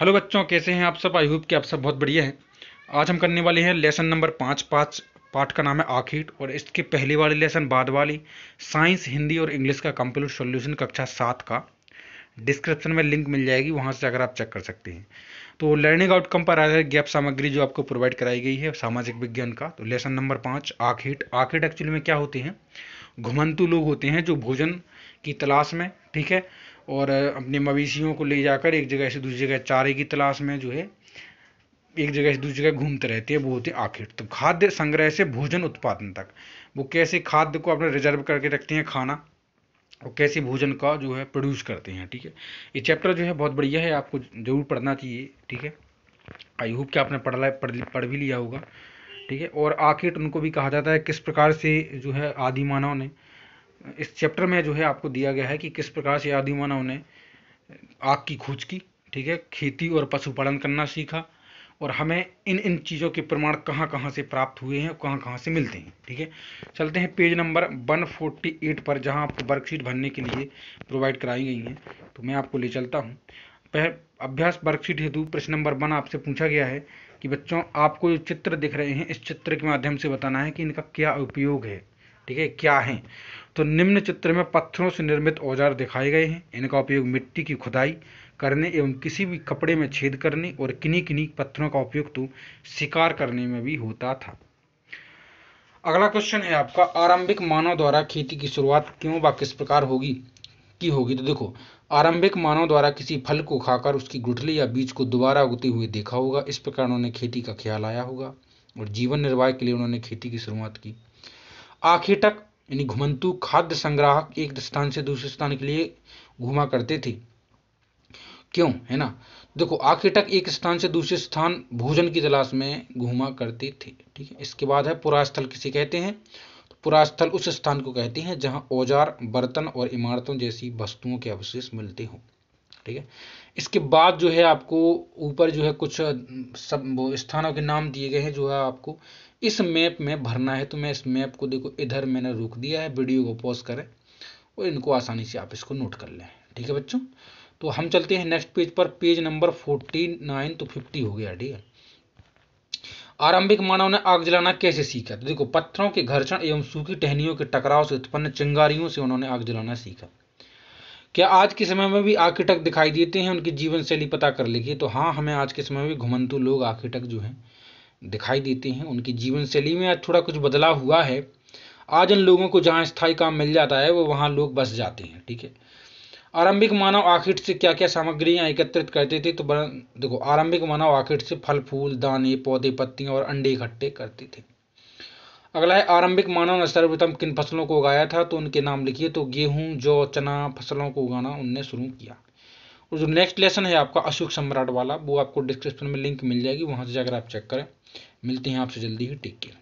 hello बच्चों कैसे हैं आप सब आई होप कि आप सब बहुत बढ़िया हैं आज हम करने वाले हैं लेसन नंबर पाँच पाँच पाठ का नाम है आखिर और इसके पहले वाले लेसन बाद वाली साइंस हिंदी और इंग्लिश का कंप्यूटर सॉल्यूशन कक्षा सात का डिस्क्रिप्शन में लिंक मिल जाएगी वहाँ से अगर आप चेक कर सकते हैं तो लर्निंग आउटकम पर आधारित गैप सामग्री जो आपको प्रोवाइड कराई गई है सामाजिक विज्ञान का तो लेसन नंबर पाँच आखिट आखिट एक्चुअली में क्या होते हैं घुमंतु लोग होते हैं जो भोजन की तलाश में ठीक है और अपने मवेशियों को ले जाकर एक जगह से दूसरी जगह चारे की तलाश में जो है एक जगह से दूसरी जगह घूमते रहते हैं वो होते आखिर तो खाद्य संग्रह से भोजन उत्पादन तक वो कैसे खाद्य को अपने रिजर्व करके रखते हैं खाना और कैसे भोजन का जो है प्रोड्यूस करते हैं ठीक है ये चैप्टर जो है बहुत बढ़िया है आपको ज़रूर पढ़ना चाहिए ठीक है आई होप कि आपने पढ़ ला पढ़, पढ़ भी लिया होगा ठीक है और आखिर उनको भी कहा जाता है किस प्रकार से जो है आदि मानव ने इस चैप्टर में जो है आपको दिया गया है कि किस प्रकार से आदि मानव ने आग की खोज की ठीक है खेती और पशुपालन करना सीखा और हमें इन इन चीज़ों के प्रमाण कहाँ कहाँ से प्राप्त हुए हैं और कहाँ कहाँ से मिलते हैं ठीक है चलते हैं पेज नंबर 148 पर जहाँ आपको वर्कशीट भरने के लिए प्रोवाइड कराई गई हैं तो मैं आपको ले चलता हूँ पह अभ्यास वर्कशीट हेतु प्रश्न नंबर वन आपसे पूछा गया है कि बच्चों आपको जो चित्र दिख रहे हैं इस चित्र के माध्यम से बताना है कि इनका क्या उपयोग है ठीक है क्या हैं तो निम्न चित्र में पत्थरों से निर्मित औजार दिखाए गए हैं इनका उपयोग मिट्टी की खुदाई करने एवं किसी भी कपड़े में छेद करने और किन्हीं किन्हीं पत्थरों का उपयोग तो शिकार करने में भी होता था अगला क्वेश्चन है आपका आरंभिक मानव द्वारा खेती की शुरुआत क्यों व किस प्रकार होगी की होगी तो देखो आरंभिक मानव द्वारा किसी फल को खाकर उसकी गुठली या बीज को दोबारा उगते हुए देखा होगा इस प्रकार उन्होंने खेती का ख्याल आया होगा और जीवन निर्वाह के लिए उन्होंने खेती की शुरुआत की आखेटक यानी घुमंतु खाद्य संग्राहक एक स्थान से दूसरे स्थान के लिए घुमा करते थे क्यों है ना देखो आखेटक एक स्थान से दूसरे स्थान भोजन की तलाश में घुमा करते थे ठीक है इसके बाद है पुरास्थल किसे कहते हैं तो पुरास्थल उस स्थान को कहते हैं जहां औजार बर्तन और इमारतों जैसी वस्तुओं के अवशेष मिलते हों ठीक है इसके बाद जो है आपको ऊपर जो है कुछ सब स्थानों के नाम दिए गए हैं जो है आपको इस मैप में भरना है तो मैं इस मैप को देखो इधर मैंने रोक दिया है वीडियो को पॉज करें और इनको आसानी से आप इसको नोट कर लें ठीक है बच्चों तो हम चलते हैं नेक्स्ट पेज पर पेज नंबर फोर्टी नाइन तो फिफ्टी हो गया ठीक है आरंभिक मानव ने आग जलाना कैसे सीखा तो देखो पत्थरों के घर्षण एवं सूखी टहनियों के टकराव से उत्पन्न चिंगारियों से उन्होंने आग जलाना सीखा क्या आज के समय में भी आर्किटेक्ट दिखाई देते हैं उनकी जीवन शैली पता कर लीजिए तो हाँ हमें आज के समय में भी घुमंतु लोग आर्किटेक्ट जो हैं दिखाई देते हैं उनकी जीवन शैली में आज थोड़ा कुछ बदलाव हुआ है आज इन लोगों को जहाँ स्थायी काम मिल जाता है वो वहाँ लोग बस जाते हैं ठीक है आरंभिक मानव आखिर से क्या क्या सामग्रियाँ एकत्रित करते थे तो देखो आरंभिक मानव आखिर से फल फूल दाने पौधे पत्तियाँ और अंडे इकट्ठे करते थे अगला है आरंभिक मानव ने सर्वप्रथम किन फसलों को उगाया था तो उनके नाम लिखिए तो गेहूं जौ चना फसलों को उगाना उनने शुरू किया और जो नेक्स्ट लेसन है आपका अशोक सम्राट वाला वो आपको डिस्क्रिप्शन में लिंक मिल जाएगी वहाँ से जाकर आप चेक करें मिलते हैं आपसे जल्दी ही टेक केयर